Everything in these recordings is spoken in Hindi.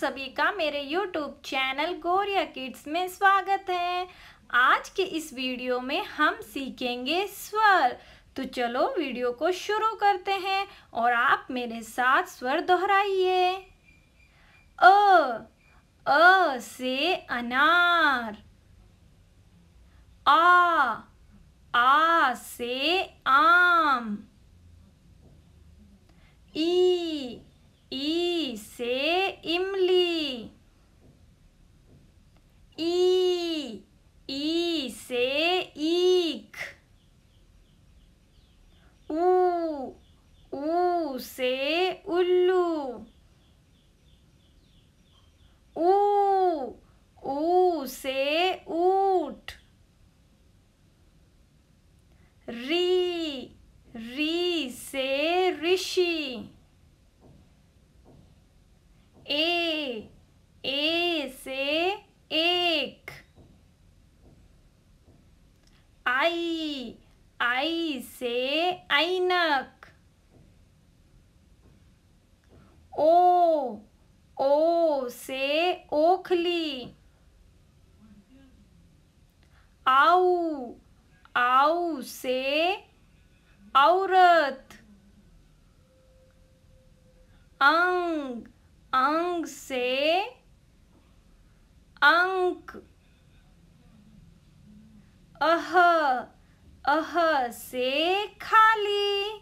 सभी का मेरे YouTube चैनल गोरिया किड्स में स्वागत है आज के इस वीडियो में हम सीखेंगे स्वर तो चलो वीडियो को शुरू करते हैं और आप मेरे साथ स्वर दोहराइए अ अ से अनार आ आ से आम ई उसे उल्लू ऊ से ऊट री री से ऋषि ए ए से एक आई आई से ऐनक खोखली आओ आओ से औरत अंग अंग से अंक अह अह से खाली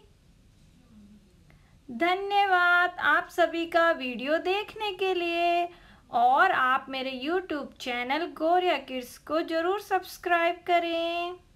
धन्यवाद आप सभी का वीडियो देखने के लिए और आप मेरे यूट्यूब चैनल गोरिया किड्स को ज़रूर सब्सक्राइब करें